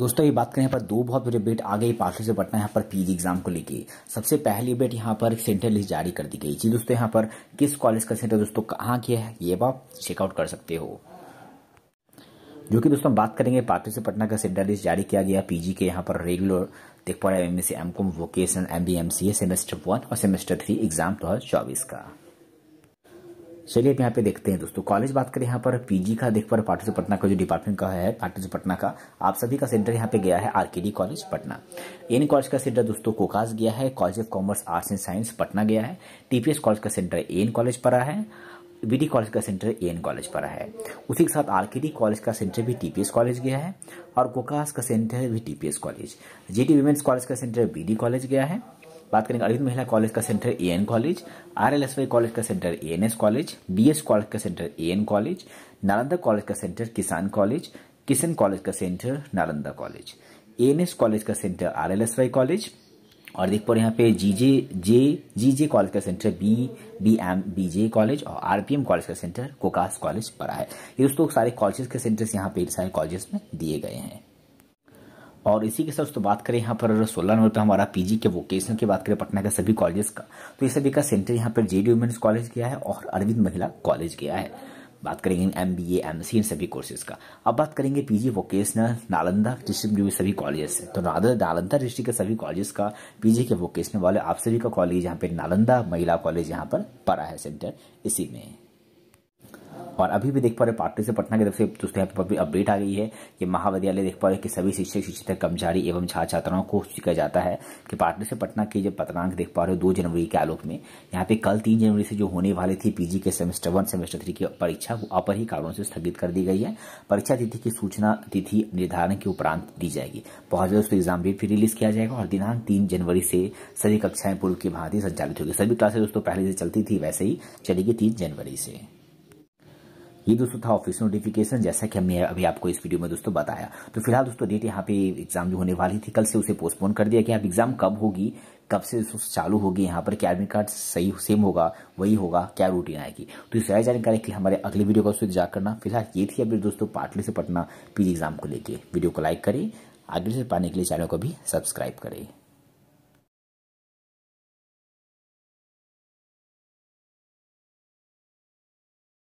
दोस्तों ये बात करें यहाँ पर दो बहुत बड़े बेट आ गई पार्सल से पटना यहाँ पर पीजी एग्जाम e को लेके सबसे पहली बेट यहाँ पर सेंटर लिस्ट जारी कर दी गई जी दोस्तों यहाँ पर किस कॉलेज का सेंटर दोस्तों कहाँ किया है ये आप चेकआउट कर सकते हो जो कि दोस्तों बात करेंगे पार्षद से पटना का सेंटर लिस्ट जारी किया गया पीजी e के यहाँ पर रेगुलर देख पा रहे हैं M S M com vocation M B M C semester one और सेमेस्टर थ्री एग्जाम दो हज़ार चौबीस का चलिए आप यहाँ पे देखते हैं दोस्तों कॉलेज बात करें यहाँ पर पीजी का देख पर पाटिल पटना का जो डिपार्टमेंट का है पाटिल पटना का आप सभी का सेंटर यहाँ पे गया है RKD college Patna N college का सेंटर दोस्तों कोकास गया है college of commerce arts and science Patna गया है टीपीएस कॉलेज का सेंटर एन कॉलेज पर है बीडी कॉलेज का सेंटर एन कॉलेज पर है उसी के साथ आरकेडी कॉलेज का सेंटर भी टीपीएस कॉलेज गया है और कोकास का सेंटर भी TPS college GT women's college का सेंटर बीडी कॉलेज गया है बात करेंगे अरविंद महिला कॉलेज का centre A N college R L S Y college का centre A N S college B S college का centre A N college Nalanda college का centre Kisan college Kishan college का centre Nalanda college A N S college का centre R L S Y college और देख पा यहाँ पे G J J G J college का centre B B M B J college और आर पी एम कॉलेज का सेंटर कोकास कॉलेज पड़ा है ये दोस्तों सारे कॉलेजेस के सेंटर्स यहाँ पे सारे कॉलेजेस में दिए गए हैं और इसी के साथ तो बात करें यहाँ पर सोलह नंबर पर हमारा पीजी के वोकेशनल की बात करें पटना के सभी कॉलेजेस का तो ये सभी का सेंटर यहाँ पर जे डी वुमेंस कॉलेज गया है और अरविंद महिला कॉलेज गया है बात करेंगे एम बी एम सी इन सभी कोर्सेज का अब बात करेंगे पीजी वोकेशनल नालंदा डिस्ट्रिक्ट जो सभी कॉलेजेस है तो नालंदा डिस्ट्रिक्ट के सभी कॉलेज का पीजी के वोकेशनल वाले आप सभी का कॉलेज यहाँ पे नालंदा महिला कॉलेज यहाँ पर पड़ा है सेंटर इसी में और अभी भी देख पा रहे पार्टी से पटना की तरफ से दोस्तों यहाँ पर अपडेट आ गई है कि महाविद्यालय देख पा रहे कि सभी शिक्षक शिक्षित कर्मचारी एवं छात्र छात्राओं को सीखा जाता है कि पार्टी से पटना की जब पत्रांक देख पा रहे हो दो जनवरी के आलोक में यहाँ पे कल तीन जनवरी से जो होने वाली थी पीजी के सेमेस्टर वन सेमेस्टर थ्री की परीक्षा वो ही कारणों से स्थगित कर दी गई है परीक्षा तिथि की सूचना तिथि निर्धारण के उपरांत दी जाएगी बहुत जल्द उसको एग्जाम डेट भी रिलीज किया जाएगा और दिनांक तीन जनवरी से सभी कक्षाएं पूर्व की भांति संचालित होगी सभी क्लासेस दोस्तों पहले से चलती थी वैसे ही चलेगी तीन जनवरी से ये दोस्तों था ऑफिस नोटिफिकेशन जैसा कि हमने अभी आपको इस वीडियो में दोस्तों बताया तो फिलहाल दोस्तों डेट यहाँ पे एग्जाम जो होने वाली थी कल से उसे पोस्टपोन कर दिया कि अब एग्जाम कब होगी कब से चालू होगी यहाँ पर क्या एडमिट कार्ड सही सेम होगा वही होगा क्या रूटीन आएगी तो इस सारी जानकारी के लिए हमारे अगले वीडियो का दोस्तों इंतजार करना फिलहाल ये थी अभी दोस्तों पाटली से पटना पीजी एग्जाम को लेके वीडियो को लाइक करें आगे से पाने के लिए चैनल को भी सब्सक्राइब करें